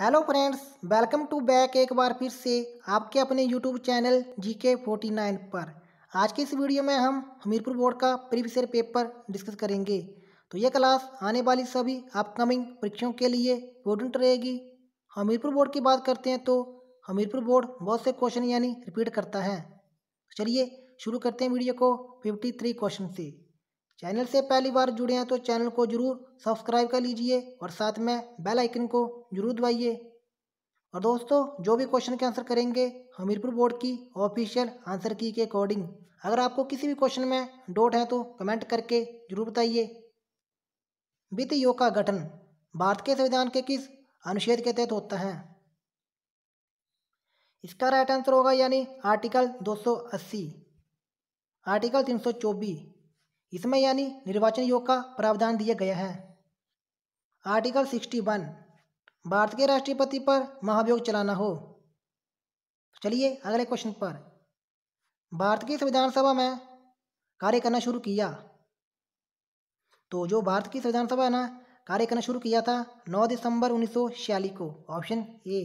hello friends welcome to back एक बार फिर से आपके अपने यूट्यूब चैनल जी के फोर्टी नाइन पर आज की इस वीडियो में हम हमीरपुर बोर्ड का प्रीवियस पेपर डिस्कस करेंगे तो यह क्लास आने वाली सभी अपकमिंग परीक्षाओं के लिए इम्पोर्टेंट रहेगी हमीरपुर बोर्ड की बात करते हैं तो हमीरपुर बोर्ड बहुत से क्वेश्चन यानी रिपीट करता है तो चलिए शुरू करते हैं वीडियो को फिफ्टी थ्री क्वेश्चन से चैनल से पहली बार जुड़े हैं तो चैनल को जरूर सब्सक्राइब कर लीजिए और साथ में बेल आइकन को जरूर दबाइए और दोस्तों जो भी क्वेश्चन के आंसर करेंगे हमीरपुर बोर्ड की ऑफिशियल आंसर की के अकॉर्डिंग अगर आपको किसी भी क्वेश्चन में डोट है तो कमेंट करके जरूर बताइए वित्त योग का गठन भारत के संविधान के किस अनुच्छेद के तहत होता है इसका राइट आंसर होगा यानी आर्टिकल 280 आर्टिकल 324 इसमें यानी निर्वाचन योग का प्रावधान दिया गया है आर्टिकल सिक्सटी वन भारत के राष्ट्रपति पर महाभियोग चलाना हो चलिए अगले क्वेश्चन पर भारत की संविधान सभा में कार्य करना शुरू किया तो जो भारत की संविधान सभा ना कार्य करना शुरू किया था 9 दिसंबर उन्नीस को ऑप्शन ए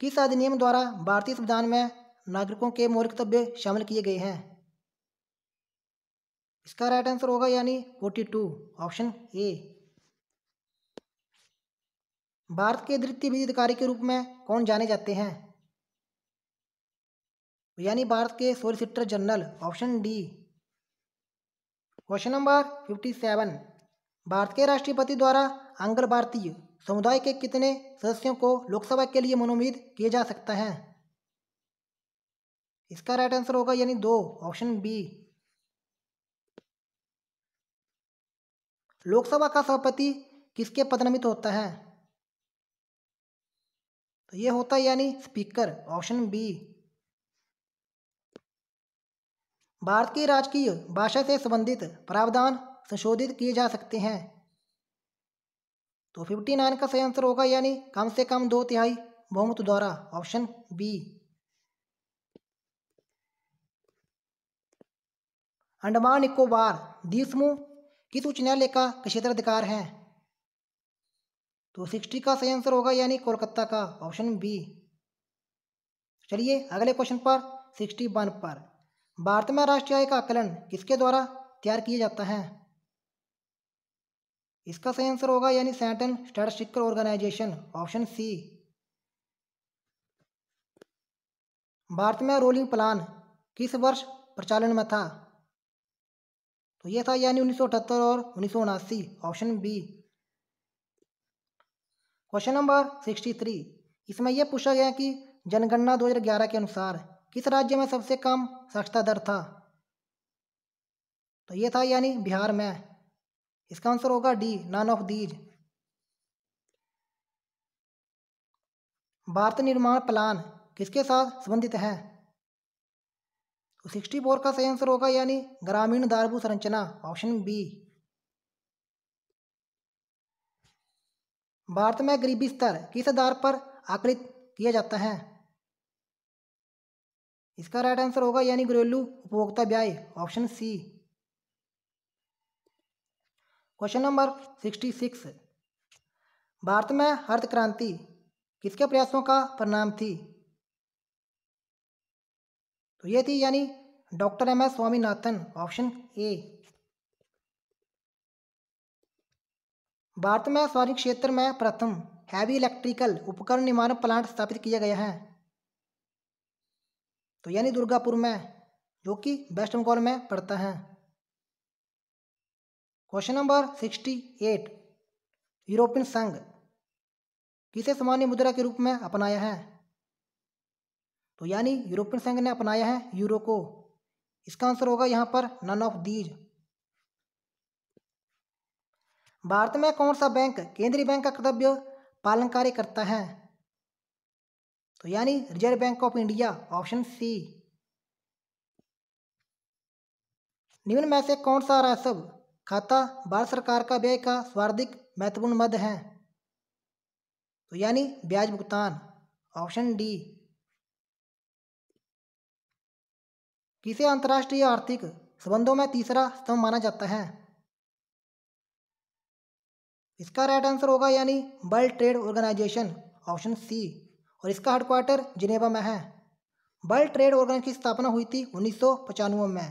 किस अधिनियम द्वारा भारतीय संविधान में नागरिकों के मौलिक तब्य शामिल किए गए हैं इसका राइट आंसर होगा यानी forty two option A Bharat के द्वितीय विधि अधिकारी के रूप में कौन जाने जाते हैं यानी भारत के solicitor general option D question number fifty seven Bharat के राष्ट्रपति द्वारा आंग्ल भारतीय समुदाय के कितने सदस्यों को लोकसभा के लिए मनोनीत किया जा सकता है इसका राइट आंसर होगा यानी दो ऑप्शन बी लोकसभा का सभापति किसके पद होता है तो ये होता है यानी स्पीकर ऑप्शन बी भारत की राजकीय भाषा से संबंधित प्रावधान संशोधित किए जा सकते हैं तो फिफ्टी नाइन का सही आंसर होगा यानी कम से कम दो तिहाई बहुमत द्वारा ऑप्शन बी अंडमान निकोबार द्वीप समूह किस उच्च न्यायालय का क्षेत्र अधिकार है तो सिक्सटी का सही आंसर होगा यानी कोलकाता का ऑप्शन बी चलिए अगले क्वेश्चन पर सिक्सटी वन पर भारत में राष्ट्रीय आय का आकलन किसके द्वारा तैयार किया जाता है इसका सही आंसर होगा यानी central statistical organisation option C Bharat में रोलिंग प्लान किस वर्ष प्रचालन में था तो ये था यानी उन्नीस और उन्नीस option B question number sixty three इसमें यह पूछा गया कि जनगणना 2011 के अनुसार किस राज्य में सबसे कम साक्षरता दर था तो ये था यानी बिहार में इसका आंसर होगा D none of these Bharat Nirman plan किसके साथ संबंधित है तो सिक्सटी फोर का सही आंसर होगा यानी ग्रामीण दारभू संरचना ऑप्शन बी भारत में गरीबी स्तर किस आधार पर आकलित किया जाता है इसका राइट आंसर होगा यानी घरेलू उपभोक्ता ब्याय option C question number sixty six Bharat में हरित क्रांति किसके प्रयासों का परिणाम थी तो ये थी यानी doctor M S Swaminathan option A Bharat में स्वर्ण क्षेत्र में प्रथम हैवी इलेक्ट्रिकल उपकरण निर्माण प्लांट स्थापित किया गया है तो यानी दुर्गापुर में जो कि वेस्ट बंगाल में पड़ता है question number sixty eight European संघ किसे सामान्य मुद्रा के रूप में अपनाया है तो यानी यूरोपियन संघ ने अपनाया है यूरो को इसका आंसर होगा यहाँ पर नन ऑफ दीज भारत में कौन सा बैंक केंद्रीय बैंक का कर्तव्य पालन कार्य करता है तो यानी Reserve Bank of India option C निम्न में से कौन सा राजस्व खाता भारत सरकार का व्यय का सर्वाधिक महत्वपूर्ण मद है तो यानी ब्याज भुगतान ऑप्शन डी किसे अंतर्राष्ट्रीय आर्थिक संबंधों में तीसरा स्तंभ माना जाता है इसका राइट आंसर होगा यानी world trade organisation option C और इसका हेडक्वार्टर जिनेवा में है वर्ल्ड ट्रेड ऑर्गेनाइज की स्थापना हुई थी उन्नीस में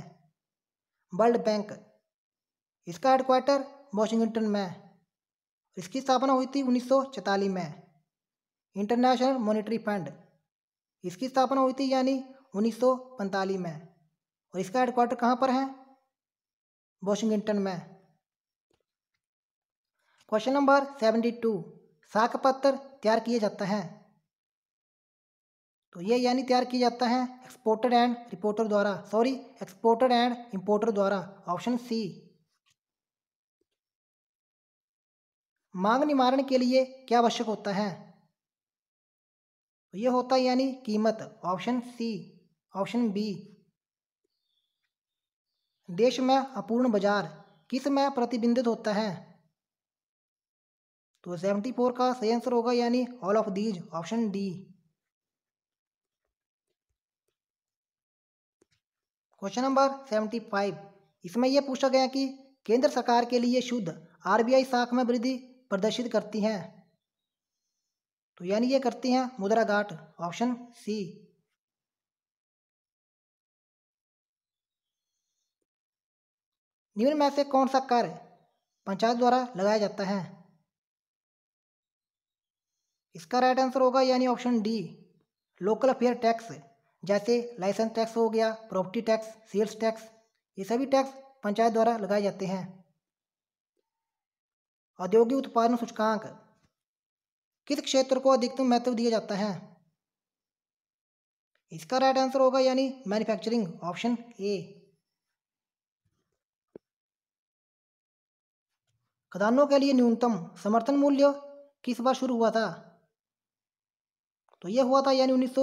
वर्ल्ड बैंक इसका हेडक्वार्टर वॉशिंगटन में इसकी स्थापना हुई थी उन्नीस में इंटरनेशनल मॉनेटरी फंड इसकी स्थापना हुई थी यानी उन्नीस में और इसका हेडक्वार्टर कहाँ पर है वॉशिंगटन में क्वेश्चन नंबर सेवेंटी टू साख पत्र तैयार किया जाता है तो ये यानी तैयार किया जाता है एक्सपोर्टर एंड रिपोर्टर द्वारा सॉरी एक्सपोर्टर एंड इम्पोर्टर द्वारा ऑप्शन सी मांग निवारण के लिए क्या आवश्यक होता है तो ये होता है यानी कीमत ऑप्शन सी ऑप्शन बी देश में अपूर्ण बाजार किस में प्रतिबिंबित होता है तो सेवेंटी फोर का सही आंसर होगा यानी all of these option D question number seventy five इसमें यह पूछा गया कि केंद्र सरकार के लिए शुद्ध आरबीआई साख में वृद्धि प्रदर्शित करती है तो यानी ये करती हैं मुद्रा घाट ऑप्शन सी निम्न में से कौन सा कर पंचायत द्वारा लगाया जाता है इसका राइट आंसर होगा यानी option D local affair tax जैसे लाइसेंस टैक्स हो गया प्रॉपर्टी टैक्स सेल्स टैक्स ये सभी टैक्स पंचायत द्वारा लगाए जाते हैं औद्योगिक उत्पादन सूचकांक किस क्षेत्र को अधिकतम महत्व दिया जाता है इसका राइट आंसर होगा यानी मैन्युफैक्चरिंग ऑप्शन ए खदानों के लिए न्यूनतम समर्थन मूल्य किस बार शुरू हुआ था तो यह हुआ था यानी उन्नीस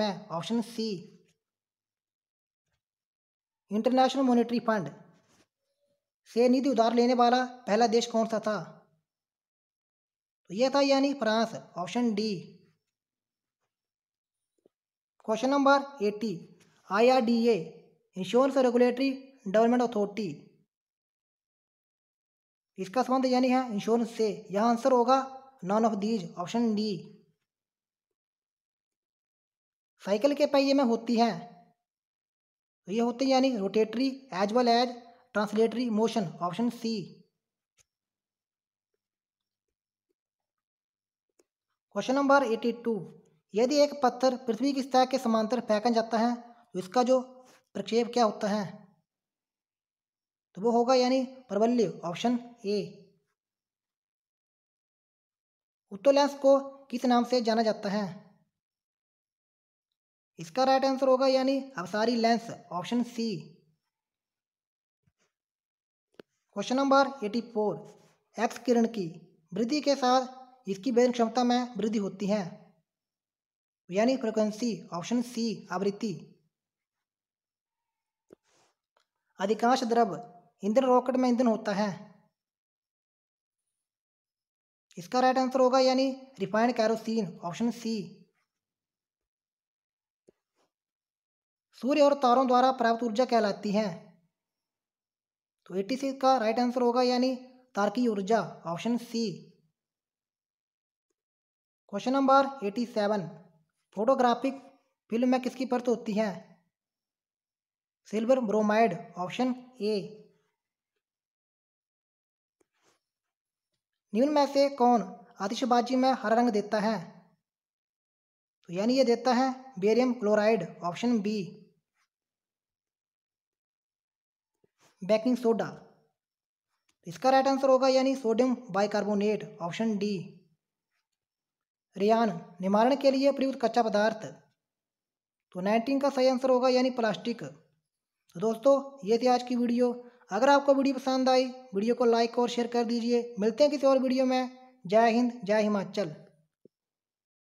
में option C international monetary fund से निधि उधार लेने वाला पहला देश कौन सा था तो यह था यानी France option D question number eighty I R D A insurance regulatory development authority इसका संबंध यानी है इंश्योरेंस से यह आंसर होगा none of these option D cycle के पहिए में होती है तो ये होते हैं यानी rotatory as well as translatory motion option C question number eighty two यदि एक पत्थर पृथ्वी की सतह के समांतर फेंका जाता है तो इसका जो प्रक्षेप क्या होता है तो वो होगा यानी परवल्ली ऑप्शन ए उत्तोलैंस को किस नाम से जाना जाता है इसका राइट आंसर होगा यानी अवसारी lens option C question number eighty four X किरण की वृद्धि के साथ इसकी वेदन क्षमता में वृद्धि होती है यानी फ्रिक्वेंसी ऑप्शन सी आवृत्ति अधिकांश द्रव ईंधन रॉकेट में ईंधन होता है इसका राइट आंसर होगा यानी रिफाइंड कैरोसिन ऑप्शन सी सूर्य और तारों द्वारा प्राप्त ऊर्जा कहलाती है तो एटी सी का राइट आंसर होगा यानी तारकी ऊर्जा option C question number eighty seven photographic film में किसकी परत होती है सिल्वर ब्रोमाइड ऑप्शन ए निम्न में से कौन आतिशबाजी में हरा रंग देता है तो यानी ये देता है barium chloride option B baking soda इसका राइट आंसर होगा यानी सोडियम बाइकार्बोनेट ऑप्शन डी रियान निवारण के लिए प्रयुक्त कच्चा पदार्थ तो नाइनटीन का सही आंसर होगा यानी प्लास्टिक तो दोस्तों ये थी आज की वीडियो अगर आपको वीडियो पसंद आई वीडियो को लाइक और शेयर कर दीजिए मिलते हैं किसी और वीडियो में जय हिंद जय हिमाचल